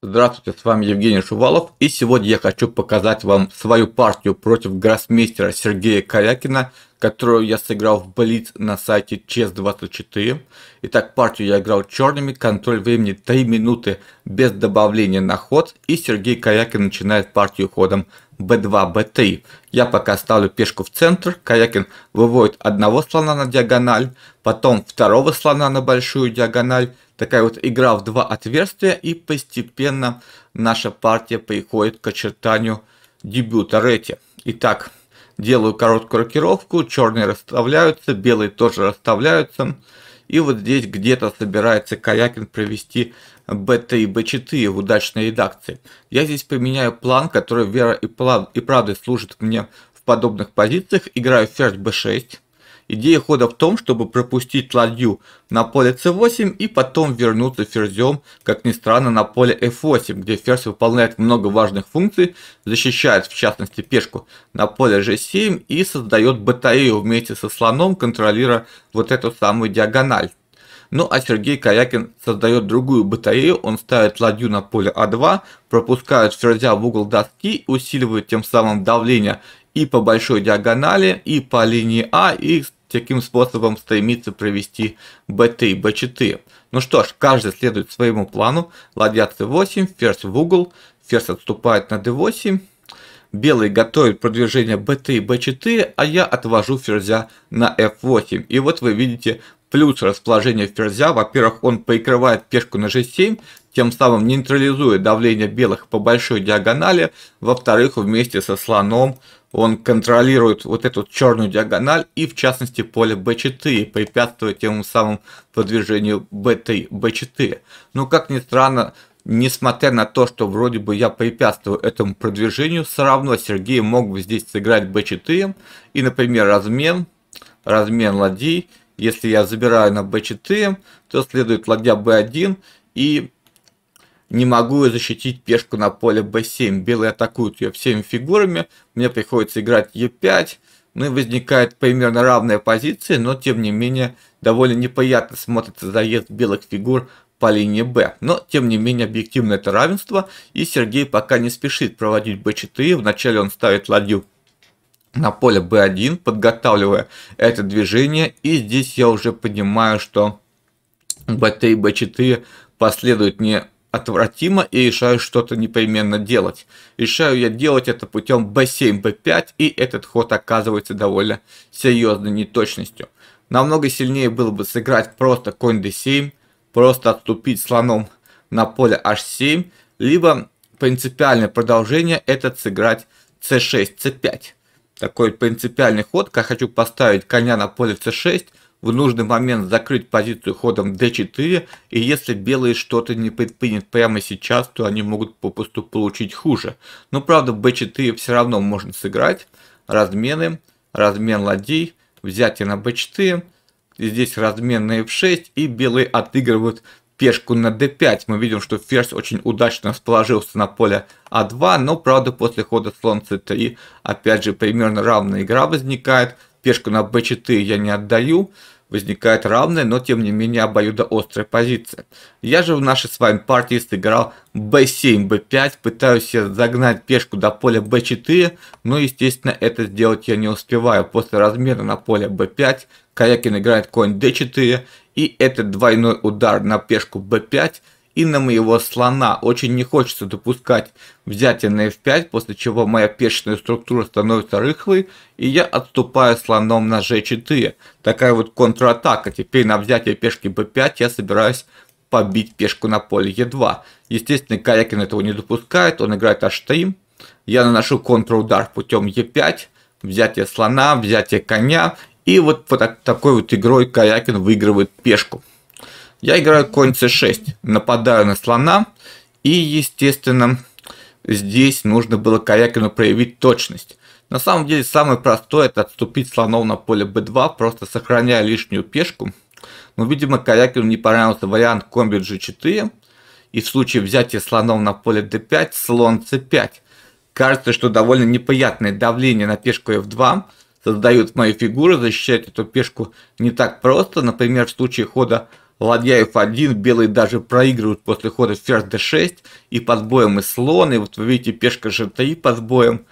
Здравствуйте, с вами Евгений Шувалов, и сегодня я хочу показать вам свою партию против гроссмейстера Сергея Корякина которую я сыграл в Блиц на сайте Chess24. Итак, партию я играл черными, контроль времени 3 минуты без добавления на ход, и Сергей Каякин начинает партию ходом b2, b3. Я пока ставлю пешку в центр, Каякин выводит одного слона на диагональ, потом второго слона на большую диагональ, такая вот игра в два отверстия, и постепенно наша партия приходит к очертанию дебюта Ретти. Итак, делаю короткую рокировку, черные расставляются, белые тоже расставляются. И вот здесь где-то собирается Каякин провести b3 и b4 в удачной редакции. Я здесь поменяю план, который вера и, план, и правда служит мне в подобных позициях. Играю ферзь б 6 Идея хода в том, чтобы пропустить ладью на поле c8 и потом вернуться ферзем, как ни странно, на поле f8, где ферзь выполняет много важных функций, защищает в частности пешку на поле g7 и создает батарею вместе со слоном, контролируя вот эту самую диагональ. Ну а Сергей Каякин создает другую батарею, он ставит ладью на поле А2, пропускает ферзя в угол доски, усиливает тем самым давление и по большой диагонали, и по линии А, и таким способом стремится провести b3, b4. Ну что ж, каждый следует своему плану. Ладья c8, ферзь в угол, ферзь отступает на d8. Белый готовит продвижение b3, b4, а я отвожу ферзя на f8. И вот вы видите плюс расположение ферзя, во-первых, он прикрывает пешку на g7, тем самым нейтрализует давление белых по большой диагонали, во-вторых, вместе со слоном он контролирует вот эту черную диагональ и в частности поле b4, препятствуя тем самым продвижению b3, b4. Но как ни странно, несмотря на то, что вроде бы я препятствую этому продвижению, все равно Сергей мог бы здесь сыграть b4 и, например, размен, размен ладей если я забираю на b4, то следует ладья b1 и не могу защитить пешку на поле b7. Белые атакуют ее всеми фигурами, мне приходится играть e5, ну и возникает примерно равная позиция, но тем не менее довольно неприятно смотрится заезд белых фигур по линии b. Но тем не менее объективно это равенство, и Сергей пока не спешит проводить b4, вначале он ставит ладью на поле b1, подготавливая это движение. И здесь я уже понимаю, что b3 и b4 последуют не отвратимо и решаю что-то непременно делать. Решаю я делать это путем b7, b5, и этот ход оказывается довольно серьезной неточностью. Намного сильнее было бы сыграть просто конь d7, просто отступить слоном на поле h7, либо принципиальное продолжение это сыграть c6, c5 такой принципиальный ход, когда хочу поставить коня на поле c6, в нужный момент закрыть позицию ходом d4, и если белые что-то не предпринят прямо сейчас, то они могут попросту получить хуже. Но правда b4 все равно можно сыграть, размены, размен ладей, взятие на b4, здесь размен на f6, и белые отыгрывают пешку на d5. Мы видим, что ферзь очень удачно расположился на поле а2, но, правда, после хода слон c3, опять же, примерно равная игра возникает. Пешку на b4 я не отдаю, возникает равная, но, тем не менее, обоюдоострая позиция. Я же в нашей с вами партии сыграл b7, b5, пытаюсь я загнать пешку до поля b4, но, естественно, это сделать я не успеваю. После размера на поле b5 Каякин играет конь d4, и этот двойной удар на пешку b5 и на моего слона. Очень не хочется допускать взятие на f5, после чего моя пешечная структура становится рыхлой, и я отступаю слоном на g4. Такая вот контратака. Теперь на взятие пешки b5 я собираюсь побить пешку на поле e2. Естественно, Корякин этого не допускает, он играет h3. Я наношу контрудар путем e5, взятие слона, взятие коня, и вот, вот так, такой вот игрой Корякин выигрывает пешку. Я играю конь c6, нападаю на слона, и, естественно, здесь нужно было Корякину проявить точность. На самом деле, самое простое – это отступить слонов на поле b2, просто сохраняя лишнюю пешку. Но, видимо, Корякину не понравился вариант комби g4, и в случае взятия слонов на поле d5, слон c5. Кажется, что довольно неприятное давление на пешку f2, создают мои фигуры, защищать эту пешку не так просто. Например, в случае хода ладья f1, белые даже проигрывают после хода ферзь d6 и под боем и слон, и вот вы видите пешка g3 под боем.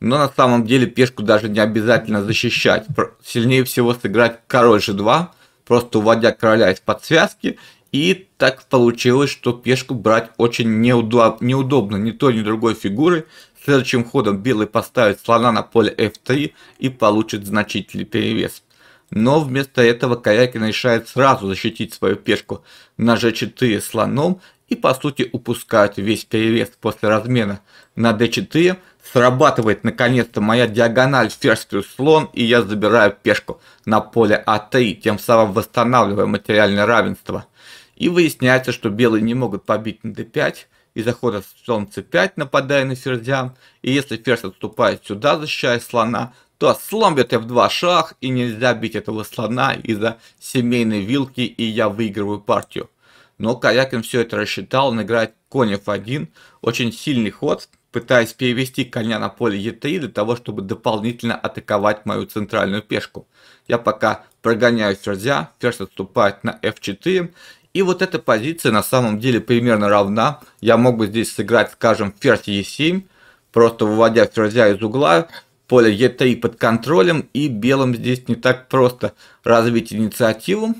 Но на самом деле пешку даже не обязательно защищать. Сильнее всего сыграть король g2, просто уводя короля из-под связки. И так получилось, что пешку брать очень неудоб... неудобно ни той, ни другой фигуры. Следующим ходом белый поставит слона на поле f3 и получит значительный перевес. Но вместо этого Корякин решает сразу защитить свою пешку на g4 слоном и по сути упускает весь перевес после размена на d4. Срабатывает наконец-то моя диагональ ферзью слон и я забираю пешку на поле a а 3 тем самым восстанавливая материальное равенство. И выясняется, что белые не могут побить на d5, и заходят слон c5, нападая на ферзя. И если ферзь отступает сюда, защищая слона, то слон бьет f2 шах, и нельзя бить этого слона из-за семейной вилки, и я выигрываю партию. Но Каякин все это рассчитал, он играет конь f1, очень сильный ход, пытаясь перевести коня на поле e3 для того, чтобы дополнительно атаковать мою центральную пешку. Я пока прогоняю ферзя, ферзь отступает на f4, и вот эта позиция на самом деле примерно равна. Я мог бы здесь сыграть, скажем, ферзь e7, просто выводя ферзя из угла, поле e3 под контролем, и белым здесь не так просто развить инициативу.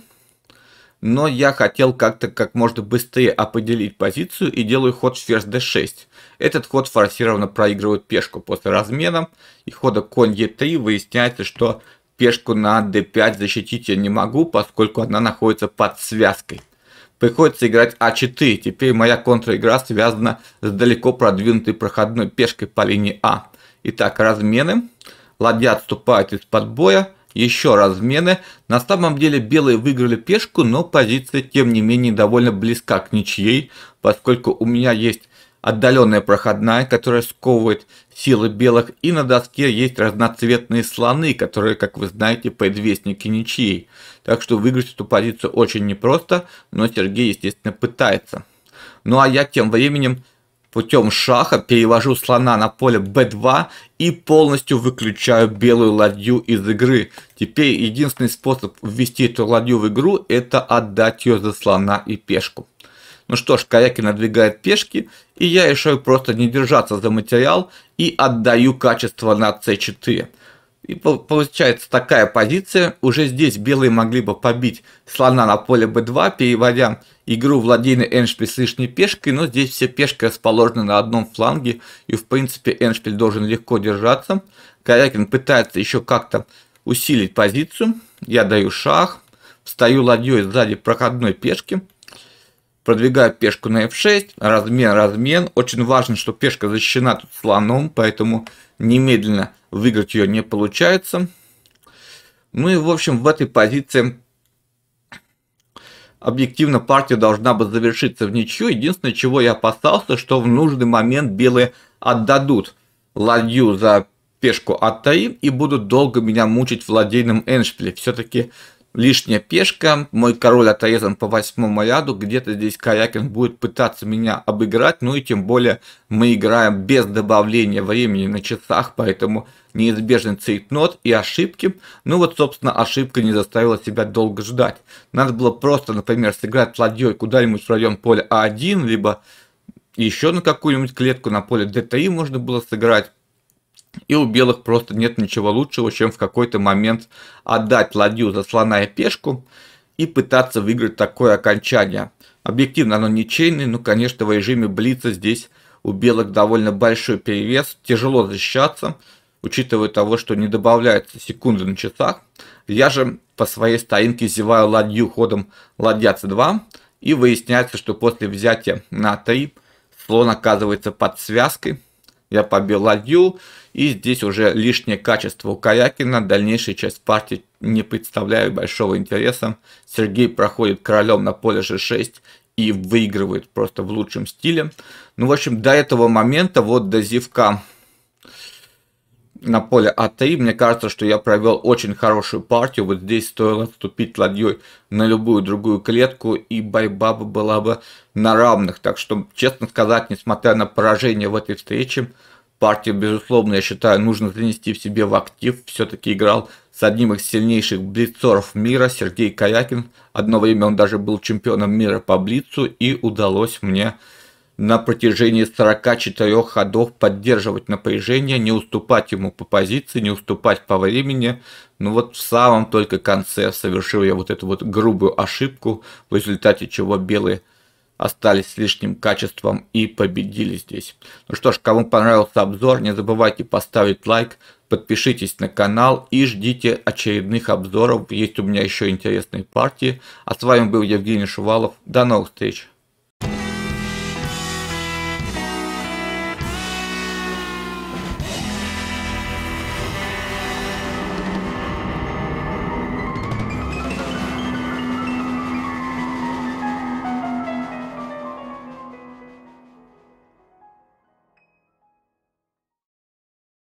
Но я хотел как-то как можно быстрее определить позицию и делаю ход ферзь d6. Этот ход форсированно проигрывает пешку после размена, и хода конь e3 выясняется, что пешку на d5 защитить я не могу, поскольку она находится под связкой приходится играть А4. Теперь моя контр-игра связана с далеко продвинутой проходной пешкой по линии А. Итак, размены. Ладья отступает из-под боя. Еще размены. На самом деле белые выиграли пешку, но позиция тем не менее довольно близка к ничьей, поскольку у меня есть отдаленная проходная, которая сковывает силы белых, и на доске есть разноцветные слоны, которые, как вы знаете, предвестники ничьей. Так что выиграть эту позицию очень непросто, но Сергей, естественно, пытается. Ну а я тем временем путем шаха перевожу слона на поле b2 и полностью выключаю белую ладью из игры. Теперь единственный способ ввести эту ладью в игру это отдать ее за слона и пешку. Ну что ж, Корякин надвигает пешки, и я решаю просто не держаться за материал и отдаю качество на c4. И получается такая позиция. Уже здесь белые могли бы побить слона на поле b2, переводя игру владения Эншпиль с лишней пешкой, но здесь все пешки расположены на одном фланге, и в принципе Эншпиль должен легко держаться. Корякин пытается еще как-то усилить позицию. Я даю шах, встаю ладьей сзади проходной пешки – продвигаю пешку на f6, размен, размен. Очень важно, что пешка защищена тут слоном, поэтому немедленно выиграть ее не получается. Ну и, в общем, в этой позиции объективно партия должна бы завершиться в ничью. Единственное, чего я опасался, что в нужный момент белые отдадут ладью за пешку от Таим и будут долго меня мучить в ладейном эндшпиле. Все-таки лишняя пешка, мой король отрезан по восьмому ряду, где-то здесь Корякин будет пытаться меня обыграть, ну и тем более мы играем без добавления времени на часах, поэтому неизбежен цейтнот и ошибки. Ну вот, собственно, ошибка не заставила себя долго ждать. Надо было просто, например, сыграть ладьей куда-нибудь в район поля А1, либо еще на какую-нибудь клетку на поле D3 можно было сыграть, и у белых просто нет ничего лучшего, чем в какой-то момент отдать ладью за слона и пешку и пытаться выиграть такое окончание. Объективно оно ничейное, но, конечно, в режиме блица здесь у белых довольно большой перевес, тяжело защищаться, учитывая того, что не добавляется секунды на часах. Я же по своей стоинке зеваю ладью ходом ладья c2, и выясняется, что после взятия на 3 слон оказывается под связкой, я побил ладью, и здесь уже лишнее качество у Каякина, дальнейшая часть партии не представляет большого интереса. Сергей проходит королем на поле g6 и выигрывает просто в лучшем стиле. Ну, в общем, до этого момента, вот до зевка на поле А3. Мне кажется, что я провел очень хорошую партию. Вот здесь стоило отступить ладьей на любую другую клетку, и борьба бы была бы на равных. Так что, честно сказать, несмотря на поражение в этой встрече, партию, безусловно, я считаю, нужно занести в себе в актив. Все-таки играл с одним из сильнейших блицоров мира, Сергей Каякин. Одно время он даже был чемпионом мира по блицу, и удалось мне на протяжении 44 ходов поддерживать напряжение, не уступать ему по позиции, не уступать по времени. Но ну вот в самом только конце совершил я вот эту вот грубую ошибку, в результате чего белые остались с лишним качеством и победили здесь. Ну что ж, кому понравился обзор, не забывайте поставить лайк, подпишитесь на канал и ждите очередных обзоров. Есть у меня еще интересные партии. А с вами был Евгений Шувалов. До новых встреч!